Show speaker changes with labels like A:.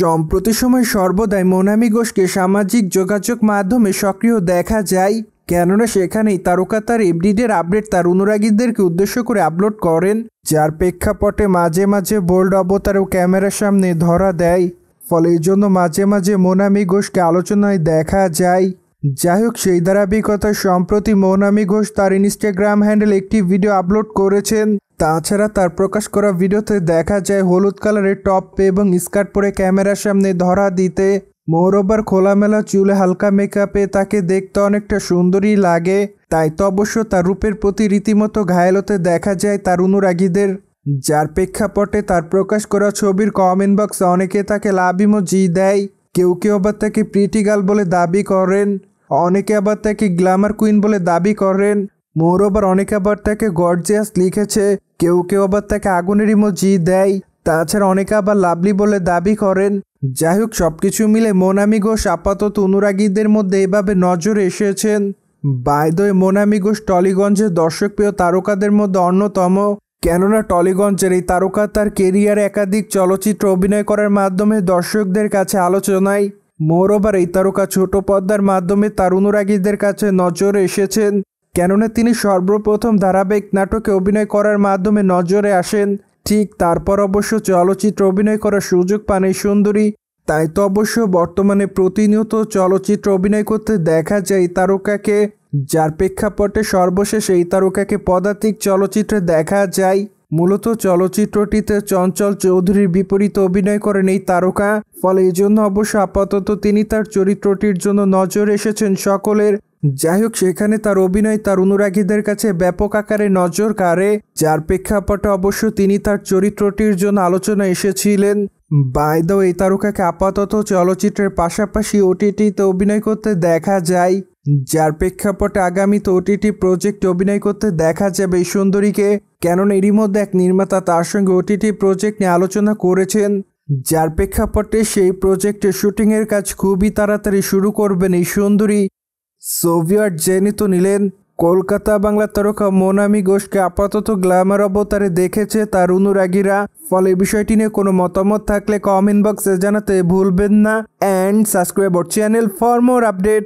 A: সম্প্রতি সময় সর্বদাই মোনামি ঘোষকে সামাজিক যোগাযোগ মাধ্যমে সক্রিয় দেখা যায় কেননা সেখানেই তারকা তার এফডিডের আপডেট তার অনুরাগীদেরকে উদ্দেশ্য করে আপলোড করেন যার প্রেক্ষাপটে মাঝে মাঝে বোল্ড অবতারও ক্যামেরার সামনে ধরা দেয় ফলে এই জন্য মাঝে মাঝে মোনামি ঘোষকে আলোচনায় দেখা যায় যাই হোক সেই ধারাবাহিকতায় সম্প্রতি মৌনামি ঘোষ তার ইনস্টাগ্রাম হ্যান্ডেল একটি ভিডিও আপলোড করেছেন তাছাড়া তার প্রকাশ করা ভিডিওতে দেখা যায় হলুদ কালারের টপ এবং স্কার্ট পরে ক্যামেরার সামনে ধরা দিতে মোরবার খোলামেলা চুলে হালকা মেকআপে তাকে দেখতে অনেকটা সুন্দরী লাগে তাই তো অবশ্য তার রূপের প্রতি রীতিমতো ঘায়ালতে দেখা যায় তার অনুরাগীদের যার প্রেক্ষাপটে তার প্রকাশ করা ছবির কমেন্ট বক্সে অনেকে তাকে লাভ ইমোজি দেয় কেউ কেউ আবার তাকে প্রিটি গার্ল বলে দাবি করেন অনেকে আবার তাকে গ্ল্যামার কুইন বলে দাবি করেন মোরওভার অনেকে আবার তাকে গর্জিয়াস লিখেছে কেউ কেউ আবার তাকে আগুনের ইমোজি দেয় তাছাড়া অনেকে আবার লাভলি বলে দাবি করেন যাই হোক সব কিছু মিলে মোনামি ঘোষ আপাতত অনুরাগীদের মধ্যে এভাবে নজর এসেছেন বাইদয়ে মোনামি ঘোষ টলিগঞ্জের দর্শকপ্রিয় তারকাদের মধ্যে অন্যতম কেননা টলিগঞ্জের এই তারকা তার কেরিয়ারে একাধিক চলচ্চিত্র অভিনয় করার মাধ্যমে দর্শকদের কাছে আলোচনায় মোরোবার এই তারকা ছোট পর্দার মাধ্যমে তার অনুরাগীদের কাছে নজরে এসেছেন কেননা তিনি সর্বপ্রথম ধারাবাহিক নাটকে অভিনয় করার মাধ্যমে নজরে আসেন ঠিক তারপর অবশ্য চলচ্চিত্র অভিনয় করার সুযোগ পান এই সুন্দরী তাই তো অবশ্য বর্তমানে প্রতিনিয়ত চলচ্চিত্র অভিনয় করতে দেখা যায় তারকাকে যার প্রেক্ষাপটে সর্বশেষ এই তারকাকে পদাতিক চলচ্চিত্রে দেখা যায় মূলত চলচ্চিত্রটিতে চঞ্চল চৌধুরীর বিপরীতে অভিনয় করেন এই তারকা ফলে এজন্য অবশ্য আপাতত তিনি তার চরিত্রটির জন্য নজর এসেছেন সকলের যাই হোক সেখানে তার অভিনয় তার অনুরাগীদের কাছে ব্যাপক আকারে নজর কাড়ে যার প্রেক্ষাপটে অবশ্য তিনি তার চরিত্রটির জন্য আলোচনা এসেছিলেন বাইদ এই তারকাকে আপাতত চলচ্চিত্রের পাশাপাশি ওটিটিতে অভিনয় করতে দেখা যায় যার প্রেক্ষাপটে আগামীতে ওটিটি প্রজেক্টে অভিনয় করতে দেখা যাবে সুন্দরীকে কেননা এরই মধ্যে এক নির্মাতা তার সঙ্গে ওটিটি প্রজেক্ট নিয়ে আলোচনা করেছেন যার প্রেক্ষাপটে সেই প্রজেক্টের শুটিংয়ের কাজ খুবই তাড়াতাড়ি শুরু করবেন এই সুন্দরী সোভিয়ার জেনিত নিলেন কলকাতা বাংলা তারকা মোনামি ঘোষকে আপাতত গ্ল্যামার অবতারে দেখেছে তার অনুরাগীরা ফলে বিষয়টি নিয়ে কোনো মতামত থাকলে কমেন্ট বক্সে জানাতে ভুলবেন না and subscribe channel for more update